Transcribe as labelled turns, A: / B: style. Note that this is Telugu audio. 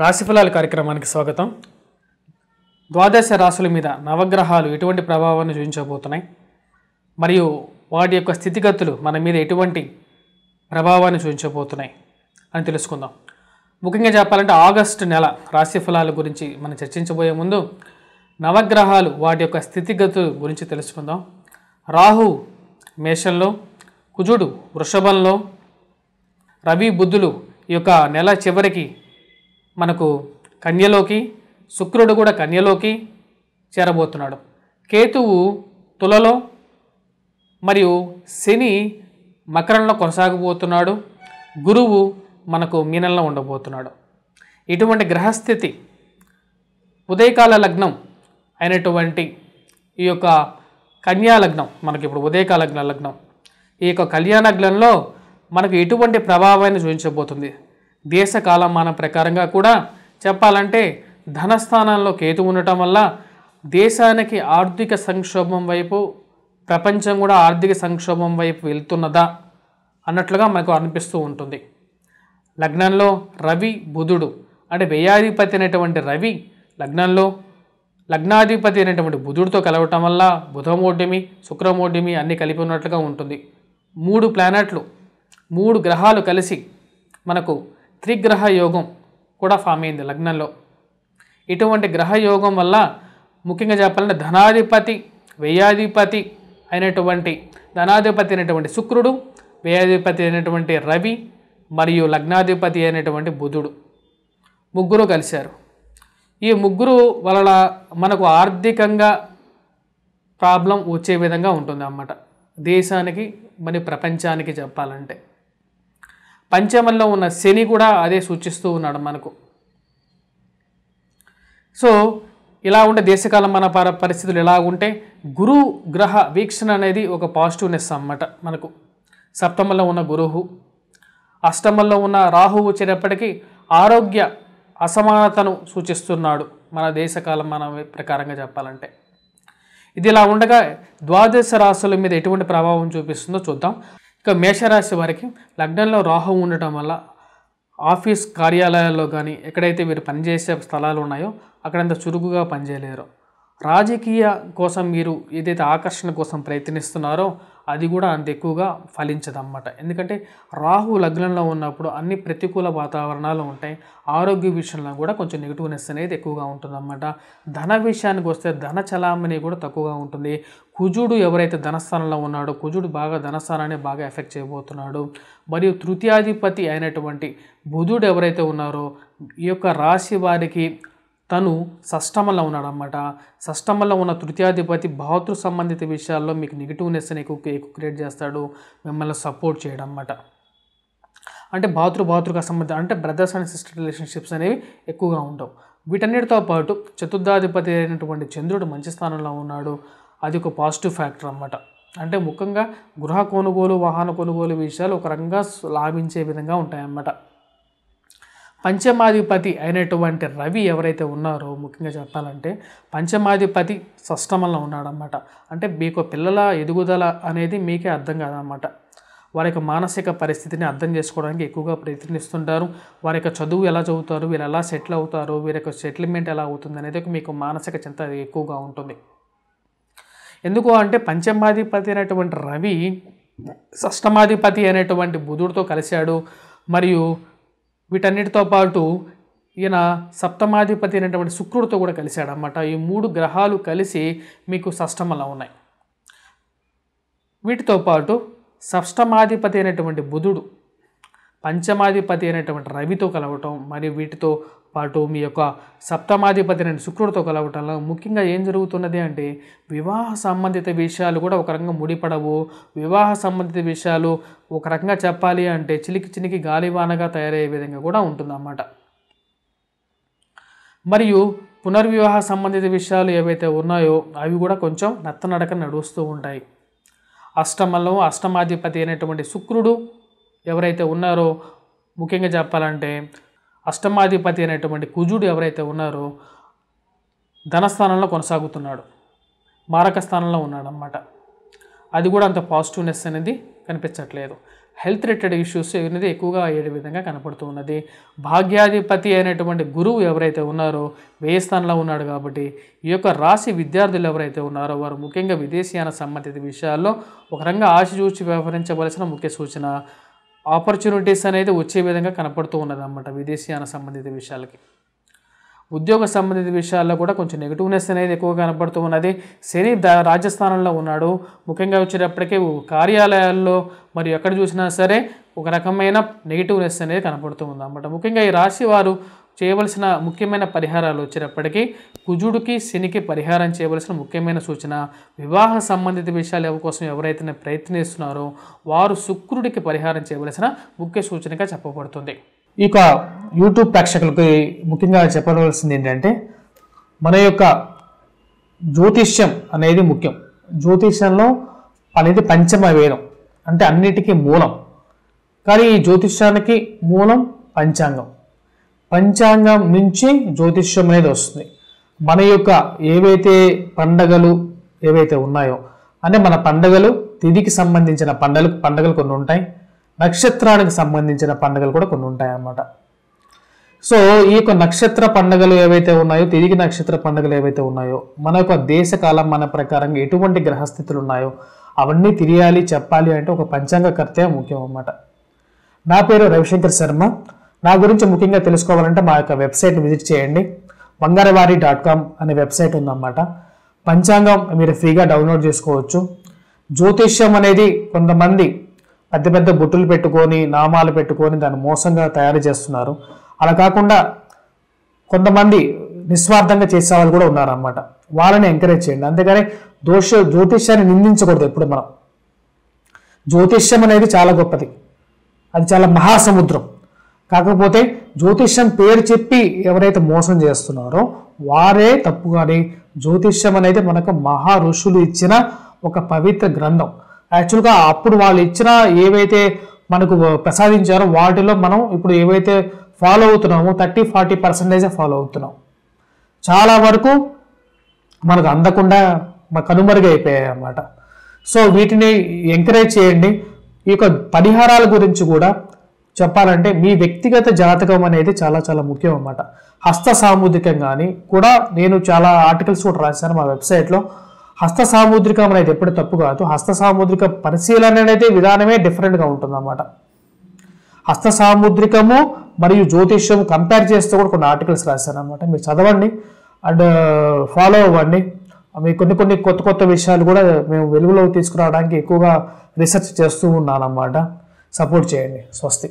A: రాశిఫలాల కార్యక్రమానికి స్వాగతం ద్వాదశ రాశుల మీద నవగ్రహాలు ఎటువంటి ప్రభావాన్ని చూపించబోతున్నాయి మరియు వాటి యొక్క స్థితిగతులు మన మీద ఎటువంటి ప్రభావాన్ని చూపించబోతున్నాయి అని తెలుసుకుందాం ముఖ్యంగా చెప్పాలంటే ఆగస్టు నెల రాశి ఫలాల గురించి మనం చర్చించబోయే ముందు నవగ్రహాలు వాటి యొక్క స్థితిగతుల గురించి తెలుసుకుందాం రాహు మేషంలో కుజుడు వృషభంలో రవి బుద్ధులు ఈ యొక్క నెల చివరికి మనకు కన్యలోకి శుక్రుడు కూడా కన్యలోకి చేరబోతున్నాడు కేతువు తులలో మరియు శని మకరంలో కొనసాగబోతున్నాడు గురువు మనకు మీనంలో ఉండబోతున్నాడు ఇటువంటి గ్రహస్థితి ఉదయకాల లగ్నం అయినటువంటి ఈ యొక్క కన్యా లగ్నం మనకి ఇప్పుడు ఉదయకాలగ్న లగ్నం ఈ యొక్క కళ్యాణ లగ్నంలో మనకు ఎటువంటి ప్రభావాన్ని చూపించబోతుంది దేశ కాలమానం ప్రకారంగా కూడా చెప్పాలంటే ధనస్థానంలో కేతు ఉండటం వల్ల దేశానికి ఆర్థిక సంక్షోభం వైపు ప్రపంచం కూడా ఆర్థిక సంక్షోభం వైపు వెళ్తున్నదా అన్నట్లుగా మనకు అనిపిస్తూ ఉంటుంది లగ్నంలో రవి బుధుడు అంటే వ్యయాధిపతి అనేటువంటి రవి లగ్నంలో లగ్నాధిపతి అనేటువంటి బుధుడితో కలవటం వల్ల బుధమోడ్యమి శుక్రమోడ్యమి అన్నీ కలిపి ఉన్నట్లుగా ఉంటుంది మూడు ప్లానెట్లు మూడు గ్రహాలు కలిసి మనకు త్రిగ్రహ యోగం కూడా ఫామ్ అయింది లగ్నంలో ఇటువంటి గ్రహయోగం వల్ల ముఖ్యంగా చెప్పాలంటే ధనాధిపతి వ్యయాధిపతి అయినటువంటి ధనాధిపతి అయినటువంటి శుక్రుడు వ్యయాధిపతి అయినటువంటి రవి మరియు లగ్నాధిపతి అయినటువంటి బుధుడు ముగ్గురు కలిశారు ఈ ముగ్గురు వలన మనకు ఆర్థికంగా ప్రాబ్లం వచ్చే విధంగా ఉంటుంది అన్నమాట దేశానికి మరి ప్రపంచానికి చెప్పాలంటే పంచమంలో ఉన్న శని కూడా అదే సూచిస్తూ ఉన్నాడు మనకు సో ఇలా ఉండే దేశకాలం మన పరిస్థితులు ఎలా ఉంటే గురు గ్రహ వీక్షణ అనేది ఒక పాజిటివ్నెస్ అన్నమాట మనకు సప్తమంలో ఉన్న గురువు అష్టమంలో ఉన్న రాహువు వచ్చేటప్పటికీ ఆరోగ్య అసమానతను సూచిస్తున్నాడు మన దేశకాలం మన ప్రకారంగా చెప్పాలంటే ఇది ఇలా ఉండగా ద్వాదశ రాశుల మీద ఎటువంటి ప్రభావం చూపిస్తుందో చూద్దాం ఇక మేషరాశి వారికి లగ్నంలో రాహు ఉండటం వల్ల ఆఫీస్ కార్యాలయాల్లో కానీ ఎక్కడైతే మీరు పనిచేసే స్థలాలు ఉన్నాయో అక్కడంత చురుకుగా పనిచేయలేరు రాజకీయ కోసం మీరు ఏదైతే ఆకర్షణ కోసం ప్రయత్నిస్తున్నారో అది కూడా అంత ఎక్కువగా ఫలించదన్నమాట ఎందుకంటే రాహు లగ్నంలో ఉన్నప్పుడు అన్ని ప్రతికూల వాతావరణాలు ఉంటాయి ఆరోగ్య విషయంలో కూడా కొంచెం నెగిటివ్నెస్ అనేది ఎక్కువగా ఉంటుందన్నమాట ధన విషయానికి వస్తే ధన చలామణి కూడా తక్కువగా ఉంటుంది కుజుడు ఎవరైతే ధనస్థానంలో ఉన్నాడో కుజుడు బాగా ధనస్థానాన్ని బాగా ఎఫెక్ట్ చేయబోతున్నాడు మరియు తృతీయాధిపతి అయినటువంటి బుధుడు ఎవరైతే ఉన్నారో ఈ యొక్క రాశి వారికి తను సష్టమంలో ఉన్నాడనమాట సష్టమంలో ఉన్న తృతీయాధిపతి భావతృ సంబంధిత విషయాల్లో మీకు నెగిటివ్నెస్ ఎక్కువ ఎక్కువ క్రియేట్ చేస్తాడు మిమ్మల్ని సపోర్ట్ చేయడం అన్నమాట అంటే భాతృ భాతృగా సంబంధం అంటే బ్రదర్స్ అండ్ సిస్టర్ రిలేషన్షిప్స్ అనేవి ఎక్కువగా ఉండవు వీటన్నిటితో పాటు చతుర్థాధిపతి అయినటువంటి చంద్రుడు మంచి స్థానంలో ఉన్నాడు అది ఒక పాజిటివ్ ఫ్యాక్టర్ అన్నమాట అంటే ముఖ్యంగా గృహ కొనుగోలు వాహన కొనుగోలు విషయాలు ఒక రకంగా లాభించే విధంగా ఉంటాయన్నమాట పంచమాధిపతి అయినటువంటి రవి ఎవరైతే ఉన్నారో ముఖ్యంగా చెప్పాలంటే పంచమాధిపతి సష్టమంలో ఉన్నాడనమాట అంటే మీకు పిల్లల ఎదుగుదల అనేది మీకే అర్థం కాదనమాట వారి యొక్క మానసిక పరిస్థితిని అర్థం చేసుకోవడానికి ఎక్కువగా ప్రయత్నిస్తుంటారు వారి యొక్క చదువు ఎలా చదువుతారు వీళ్ళు ఎలా సెటిల్ అవుతారు వీరి యొక్క సెటిల్మెంట్ ఎలా అవుతుంది అనేది మీకు మానసిక చింత ఎక్కువగా ఉంటుంది ఎందుకు అంటే పంచమాధిపతి అనేటువంటి రవి షష్టమాధిపతి అనేటువంటి బుధుడితో కలిశాడు మరియు వీటన్నిటితో పాటు ఈయన సప్తమాధిపతి అయినటువంటి శుక్రుడితో కూడా కలిశాడనమాట ఈ మూడు గ్రహాలు కలిసి మీకు సష్టమలా ఉన్నాయి వీటితో పాటు సప్తమాధిపతి అయినటువంటి బుధుడు పంచమాధిపతి అయినటువంటి రవితో కలవటం మరియు వీటితో పాటు మీ యొక్క సప్తమాధిపతి నేను శుక్రుడితో కలవటంలో ముఖ్యంగా ఏం జరుగుతున్నది అంటే వివాహ సంబంధిత విషయాలు కూడా ఒక రకంగా ముడిపడవు వివాహ సంబంధిత విషయాలు ఒక రకంగా చెప్పాలి అంటే చిలికి చిలికి గాలివానగా తయారయ్యే విధంగా కూడా ఉంటుందన్నమాట మరియు పునర్వివాహ సంబంధిత విషయాలు ఏవైతే ఉన్నాయో అవి కూడా కొంచెం నత్తనడక నడుస్తూ ఉంటాయి అష్టమలో అష్టమాధిపతి అయినటువంటి శుక్రుడు ఎవరైతే ఉన్నారో ముఖ్యంగా చెప్పాలంటే అష్టమాధిపతి అనేటువంటి కుజుడు ఎవరైతే ఉన్నారో ధనస్థానంలో కొనసాగుతున్నాడు మారక స్థానంలో ఉన్నాడనమాట అది కూడా అంత పాజిటివ్నెస్ అనేది కనిపించట్లేదు హెల్త్ రిలేటెడ్ ఇష్యూస్ అనేది ఎక్కువగా అయ్యే విధంగా కనపడుతూ ఉన్నది భాగ్యాధిపతి అయినటువంటి గురువు ఎవరైతే ఉన్నారో వేయస్థానంలో ఉన్నాడు కాబట్టి ఈ యొక్క రాశి విద్యార్థులు ఎవరైతే ఉన్నారో వారు ముఖ్యంగా విదేశీయాన సంబంధిత విషయాల్లో ఒక రంగా ఆశ చూచి వ్యవహరించవలసిన ముఖ్య సూచన ఆపర్చునిటీస్ అనేది వచ్చే విధంగా కనపడుతూ ఉన్నదన్నమాట విదేశీయాన సంబంధిత విషయాలకి ఉద్యోగ సంబంధిత విషయాల్లో కూడా కొంచెం నెగిటివ్నెస్ అనేది ఎక్కువ కనపడుతూ ఉన్నది శని రాజస్థానంలో ఉన్నాడు ముఖ్యంగా వచ్చేటప్పటికే కార్యాలయాల్లో మరి ఎక్కడ చూసినా సరే ఒక రకమైన నెగిటివ్నెస్ అనేది కనపడుతూ ఉంది అన్నమాట ముఖ్యంగా ఈ రాశి వారు చేయవలసిన ముఖ్యమైన పరిహారాలు వచ్చినప్పటికీ కుజుడికి శనికి పరిహారం చేయవలసిన ముఖ్యమైన సూచన వివాహ సంబంధిత విషయాలు కోసం ఎవరైతే ప్రయత్నిస్తున్నారో వారు శుక్రుడికి పరిహారం చేయవలసిన ముఖ్య సూచనగా చెప్పబడుతుంది ఇక యూట్యూబ్ ప్రేక్షకులకి ముఖ్యంగా చెప్పవలసింది ఏంటంటే మన యొక్క జ్యోతిష్యం అనేది ముఖ్యం జ్యోతిష్యంలో అనేది పంచమ వేదం అంటే అన్నిటికీ మూలం కానీ ఈ జ్యోతిష్యానికి మూలం పంచాంగం పంచాంగం నుంచి జ్యోతిష్యం అనేది వస్తుంది మన యొక్క ఏవైతే పండగలు ఏవైతే ఉన్నాయో అంటే మన పండగలు తిథికి సంబంధించిన పండగలు పండగలు కొన్ని ఉంటాయి నక్షత్రానికి సంబంధించిన పండగలు కూడా కొన్ని ఉంటాయి అన్నమాట సో ఈ యొక్క నక్షత్ర పండుగలు ఏవైతే ఉన్నాయో తిరిగి నక్షత్ర పండుగలు ఏవైతే ఉన్నాయో మన యొక్క దేశ కాలం మన ప్రకారం ఎటువంటి గ్రహస్థితులు ఉన్నాయో అవన్నీ తెలియాలి చెప్పాలి అంటే ఒక పంచాంగ పంచాంగకర్తే ముఖ్యం అన్నమాట నా పేరు రవిశంకర్ శర్మ నా గురించి ముఖ్యంగా తెలుసుకోవాలంటే మా యొక్క వెబ్సైట్ విజిట్ చేయండి బంగారవారి డాట్ కామ్ అనే వెబ్సైట్ ఉందన్నమాట పంచాంగం మీరు ఫ్రీగా డౌన్లోడ్ చేసుకోవచ్చు జ్యోతిష్యం అనేది కొంతమంది పెద్ద పెద్ద బుట్టులు పెట్టుకొని నామాలు పెట్టుకొని దాన్ని మోసంగా తయారు చేస్తున్నారు అలా కాకుండా కొంతమంది నిస్వార్థంగా చేసే వాళ్ళు కూడా ఉన్నారన్నమాట వాళ్ళని ఎంకరేజ్ చేయండి అంతేగాని దోష జ్యోతిష్యాన్ని నిందించకూడదు ఎప్పుడు మనం జ్యోతిష్యం అనేది చాలా గొప్పది అది చాలా మహాసముద్రం కాకపోతే జ్యోతిష్యం పేరు చెప్పి ఎవరైతే మోసం చేస్తున్నారో వారే తప్పు కానీ జ్యోతిష్యం అనేది మనకు మహా ఋషులు ఇచ్చిన ఒక పవిత్ర గ్రంథం యాక్చువల్గా అప్పుడు వాళ్ళు ఇచ్చిన ఏవైతే మనకు ప్రసాదించారో వాటిలో మనం ఇప్పుడు ఏవైతే ఫాలో అవుతున్నామో థర్టీ ఫార్టీ పర్సెంటేజే ఫాలో అవుతున్నాం చాలా వరకు మనకు అందకుండా కనుమరుగైపోయాయి అన్నమాట సో వీటిని ఎంకరేజ్ చేయండి ఈ యొక్క పరిహారాల గురించి కూడా చెప్పాలంటే మీ వ్యక్తిగత జాతకం అనేది చాలా చాలా ముఖ్యం అన్నమాట హస్త సాముద్రికం కానీ కూడా నేను చాలా ఆర్టికల్స్ కూడా రాశాను మా వెబ్సైట్లో హస్త సాముద్రికం అనేది ఎప్పుడు తప్పు కాదు హస్త సాముద్రిక పరిశీలన అనేది విధానమే డిఫరెంట్గా ఉంటుందన్నమాట హస్త సాముద్రికము మరియు జ్యోతిష్యం కంపేర్ చేస్తూ కూడా కొన్ని ఆర్టికల్స్ రాశాను అనమాట మీరు చదవండి అండ్ ఫాలో uh, అవ్వండి మీ కొన్ని కొన్ని కొత్త కొత్త విషయాలు కూడా మేము వెలుగులో తీసుకురావడానికి ఎక్కువగా రీసెర్చ్ చేస్తూ ఉన్నాను అన్నమాట సపోర్ట్ చేయండి స్వస్తి